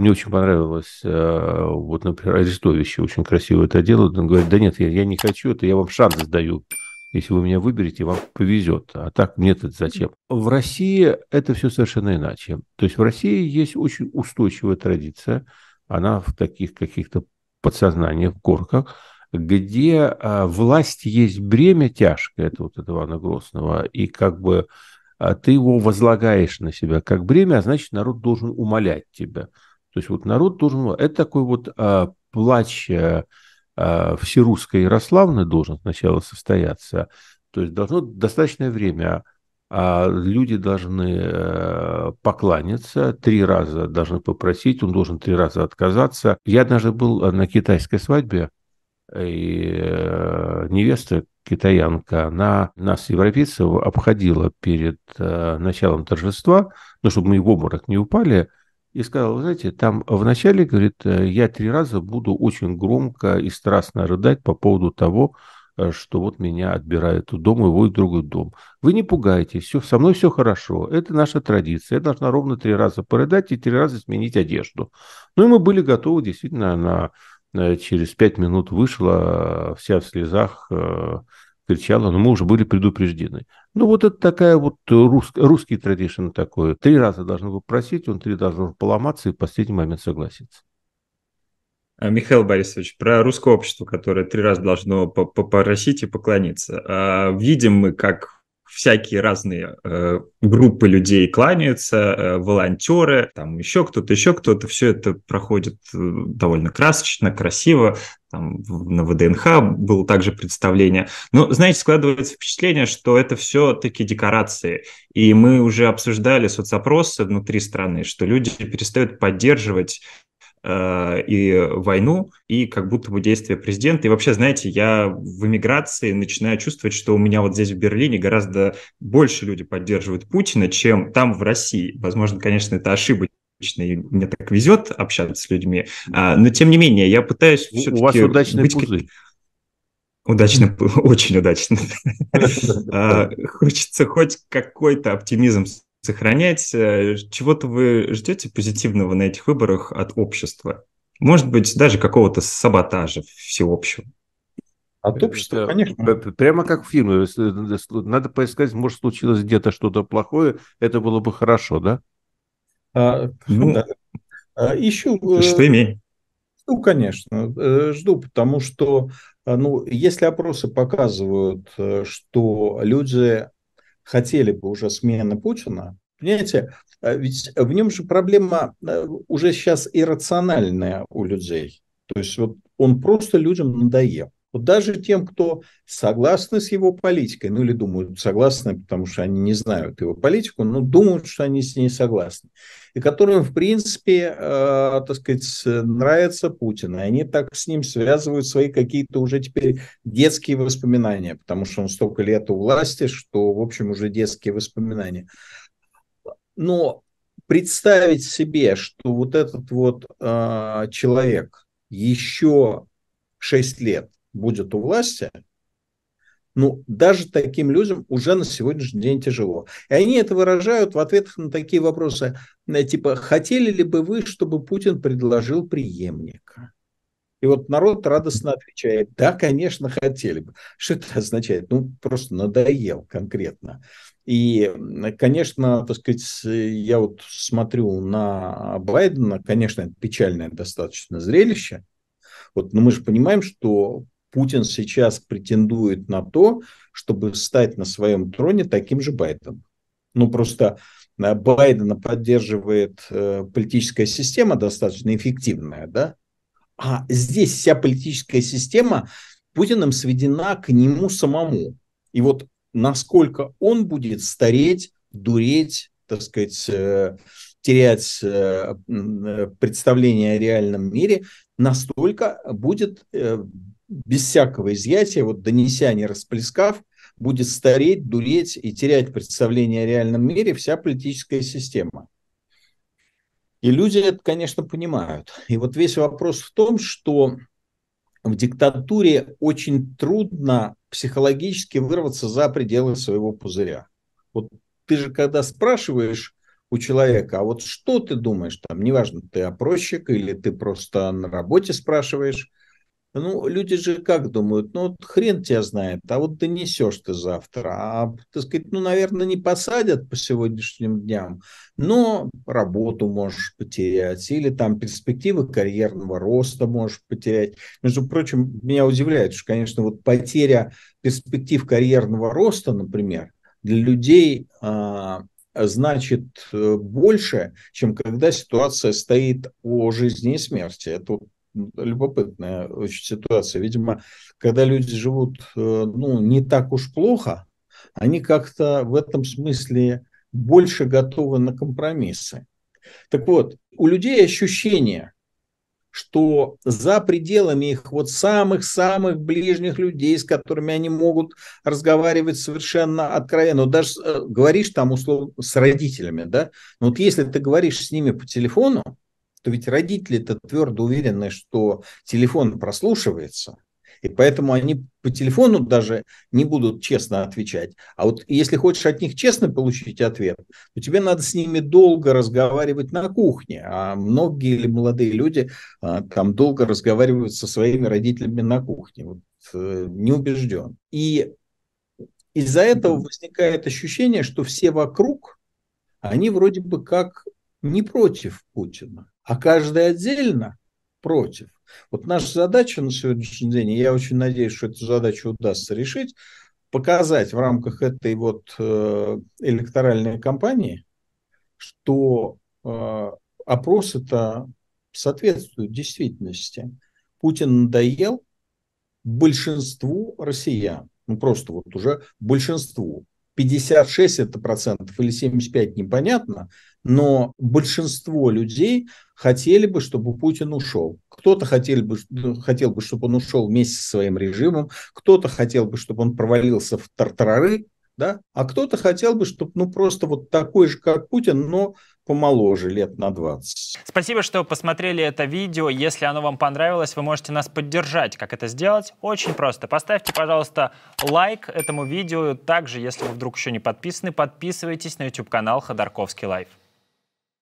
Мне очень понравилось, э, вот, например, Арестовище очень красиво это делают. Он говорит, да нет, я, я не хочу это, я вам шанс сдаю. Если вы меня выберете, вам повезет. А так мне это зачем? В России это все совершенно иначе. То есть в России есть очень устойчивая традиция. Она в таких каких-то подсознаниях, в корках, где а, власть есть бремя тяжкое, это вот этого Ивана Грозного, и как бы а, ты его возлагаешь на себя как бремя, а значит народ должен умолять тебя. То есть вот народ должен... Это такой вот а, плач э, а, всерусской Ярославны должен сначала состояться. То есть должно достаточное время а люди должны э, покланяться, три раза должны попросить, он должен три раза отказаться. Я однажды был э, на китайской свадьбе, и невеста китаянка, она нас, европейцев, обходила перед началом торжества, ну, чтобы мы в обморок не упали – и сказал, вы знаете, там вначале, говорит, э, я три раза буду очень громко и страстно рыдать по поводу того, э, что вот меня отбирают у дома, его и другой дом. Вы не пугайтесь, все, со мной все хорошо, это наша традиция. Я должна ровно три раза порыдать и три раза сменить одежду. Ну и мы были готовы, действительно, она э, через пять минут вышла, вся в слезах, кричала, но мы уже были предупреждены. Ну, вот это такая вот э, рус, русский традишн такой. Три раза должен попросить, он три должен поломаться и в последний момент согласиться. А, Михаил Борисович, про русское общество, которое три раза должно попросить и поклониться. А, видим мы, как всякие разные э, группы людей кланяются, э, волонтеры, там еще кто-то, еще кто-то. Все это проходит э, довольно красочно, красиво. Там на ВДНХ было также представление. Но, знаете, складывается впечатление, что это все таки декорации. И мы уже обсуждали соцопросы внутри страны, что люди перестают поддерживать Э, и войну, и как будто бы действия президента. И вообще, знаете, я в эмиграции начинаю чувствовать, что у меня вот здесь в Берлине гораздо больше люди поддерживают Путина, чем там в России. Возможно, конечно, это ошибочно и мне так везет общаться с людьми, а, но тем не менее я пытаюсь все-таки... У вас удачный быть... пузырь. Удачно, очень удачно. А, хочется хоть какой-то оптимизм сохранять. Э, чего-то вы ждете позитивного на этих выборах от общества? Может быть, даже какого-то саботажа всеобщего? От общества, это, конечно. Прямо как в фильме. Э, э, надо поискать, может, случилось где-то что-то плохое, это было бы хорошо, да? А, ну, да. А, ищу... Что имеем? Ну, конечно, жду, потому что, ну, если опросы показывают, что люди хотели бы уже смены Путина, понимаете, э, ведь в нем же проблема э, уже сейчас иррациональная у людей. То есть вот он просто людям надоел. Вот даже тем, кто согласны с его политикой, ну или думают согласны, потому что они не знают его политику, но думают, что они с ней согласны, и которым, в принципе, э, так сказать, нравится Путин, и они так с ним связывают свои какие-то уже теперь детские воспоминания, потому что он столько лет у власти, что, в общем, уже детские воспоминания. Но представить себе, что вот этот вот э, человек еще 6 лет будет у власти, ну, даже таким людям уже на сегодняшний день тяжело. И они это выражают в ответах на такие вопросы, э, типа, хотели ли бы вы, чтобы Путин предложил преемника? И вот народ радостно отвечает, да, конечно, хотели бы. Что это означает? Ну, просто надоел конкретно. И, конечно, так сказать, я вот смотрю на Байдена, конечно, это печальное достаточно зрелище. Вот, но мы же понимаем, что Путин сейчас претендует на то, чтобы стать на своем троне таким же Байденом. Ну, просто э, Байдена поддерживает э, политическая система достаточно эффективная, да? А здесь вся политическая система Путиным сведена к нему самому. И вот насколько он будет стареть, дуреть, так сказать, э, терять представление о реальном мире, настолько будет без всякого изъятия, вот донеся, не расплескав, будет стареть, дуреть и терять представление о реальном мире вся политическая система. И люди это, конечно, понимают. И вот весь вопрос в том, что в диктатуре очень трудно психологически вырваться за пределы своего пузыря. Вот ты же когда спрашиваешь у человека, а вот что ты думаешь там, неважно, ты опросчик или ты просто на работе спрашиваешь, ну, люди же как думают, ну, вот хрен тебя знает, а вот ты несешь ты завтра, а, так сказать, ну, наверное, не посадят по сегодняшним дням, но работу можешь потерять или там перспективы карьерного роста можешь потерять. Между прочим, меня удивляет, что, конечно, вот потеря перспектив карьерного роста, например, для людей а, значит э, больше, чем когда ситуация стоит о жизни и смерти. Это любопытная очень ситуация. Видимо, когда люди живут э, ну, не так уж плохо, они как-то в этом смысле больше готовы на компромиссы. Так вот, у людей ощущение, что за пределами их вот самых-самых ближних людей, с которыми они могут разговаривать совершенно откровенно. Вот даже э, говоришь там условно с родителями, да, вот если ты говоришь с ними по телефону, то ведь родители-то твердо уверены, что телефон прослушивается, и поэтому они по телефону даже не будут честно отвечать. А вот если хочешь от них честно получить ответ, то тебе надо с ними долго разговаривать на кухне. А многие или молодые люди а, там долго разговаривают со своими родителями на кухне. Вот, э, не убежден. И из-за этого возникает ощущение, что все вокруг, они вроде бы как не против Путина а каждый отдельно против. Вот наша задача на сегодняшний день, и я очень надеюсь, что эту задачу удастся решить, показать в рамках этой вот э, электоральной кампании, что э, опросы-то соответствуют действительности. Путин надоел большинству россиян, ну просто вот уже большинству. 56 это процентов или 75, непонятно, но большинство людей хотели бы, чтобы Путин ушел. Кто-то хотел бы, ну, хотел бы, чтобы он ушел вместе со своим режимом, кто-то хотел бы, чтобы он провалился в тартарары, да? а кто-то хотел бы, чтобы ну, просто вот такой же, как Путин, но помоложе, лет на 20. Спасибо, что посмотрели это видео. Если оно вам понравилось, вы можете нас поддержать. Как это сделать? Очень просто. Поставьте, пожалуйста, лайк этому видео. Также, если вы вдруг еще не подписаны, подписывайтесь на YouTube-канал «Ходорковский лайф».